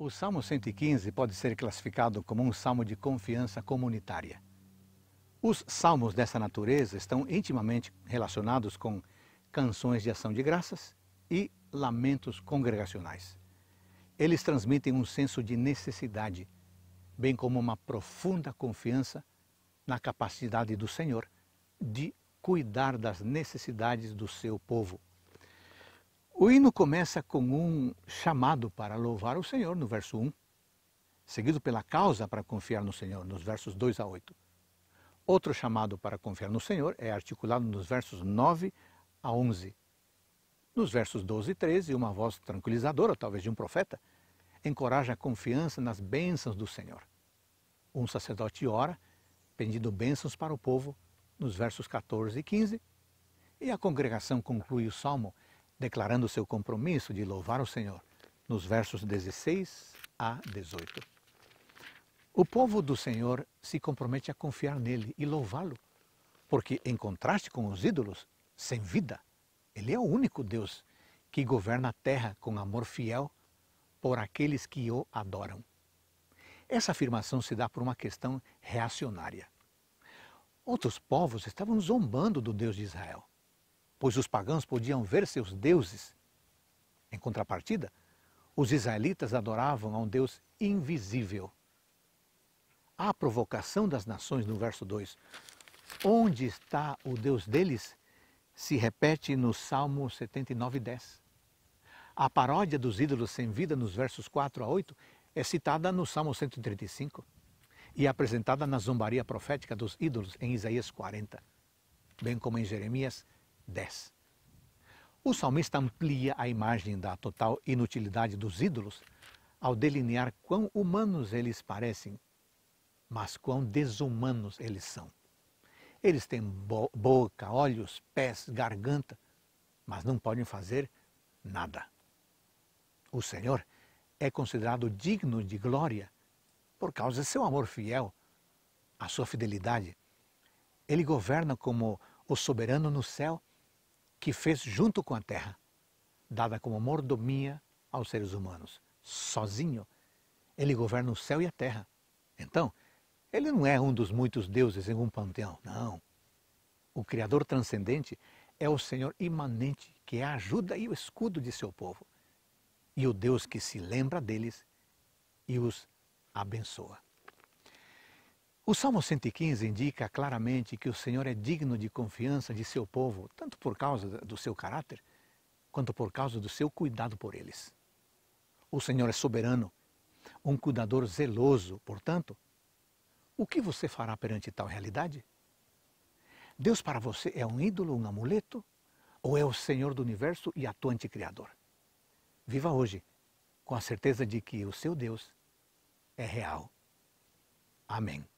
O Salmo 115 pode ser classificado como um salmo de confiança comunitária. Os salmos dessa natureza estão intimamente relacionados com canções de ação de graças e lamentos congregacionais. Eles transmitem um senso de necessidade, bem como uma profunda confiança na capacidade do Senhor de cuidar das necessidades do seu povo. O hino começa com um chamado para louvar o Senhor, no verso 1, seguido pela causa para confiar no Senhor, nos versos 2 a 8. Outro chamado para confiar no Senhor é articulado nos versos 9 a 11. Nos versos 12 e 13, uma voz tranquilizadora, talvez de um profeta, encoraja a confiança nas bênçãos do Senhor. Um sacerdote ora, pedindo bênçãos para o povo, nos versos 14 e 15, e a congregação conclui o salmo declarando seu compromisso de louvar o Senhor, nos versos 16 a 18. O povo do Senhor se compromete a confiar nele e louvá-lo, porque, em contraste com os ídolos, sem vida, ele é o único Deus que governa a terra com amor fiel por aqueles que o adoram. Essa afirmação se dá por uma questão reacionária. Outros povos estavam zombando do Deus de Israel pois os pagãos podiam ver seus deuses. Em contrapartida, os israelitas adoravam a um Deus invisível. A provocação das nações no verso 2, onde está o Deus deles, se repete no Salmo 79, 10. A paródia dos ídolos sem vida nos versos 4 a 8 é citada no Salmo 135 e apresentada na zombaria profética dos ídolos em Isaías 40, bem como em Jeremias 10. O salmista amplia a imagem da total inutilidade dos ídolos ao delinear quão humanos eles parecem, mas quão desumanos eles são. Eles têm bo boca, olhos, pés, garganta, mas não podem fazer nada. O Senhor é considerado digno de glória por causa de seu amor fiel, a sua fidelidade. Ele governa como o soberano no céu que fez junto com a terra, dada como mordomia aos seres humanos. Sozinho, ele governa o céu e a terra. Então, ele não é um dos muitos deuses em um panteão, não. O Criador transcendente é o Senhor imanente, que é a ajuda e o escudo de seu povo. E o Deus que se lembra deles e os abençoa. O Salmo 115 indica claramente que o Senhor é digno de confiança de seu povo, tanto por causa do seu caráter, quanto por causa do seu cuidado por eles. O Senhor é soberano, um cuidador zeloso, portanto, o que você fará perante tal realidade? Deus para você é um ídolo, um amuleto, ou é o Senhor do universo e atuante Criador? Viva hoje com a certeza de que o seu Deus é real. Amém.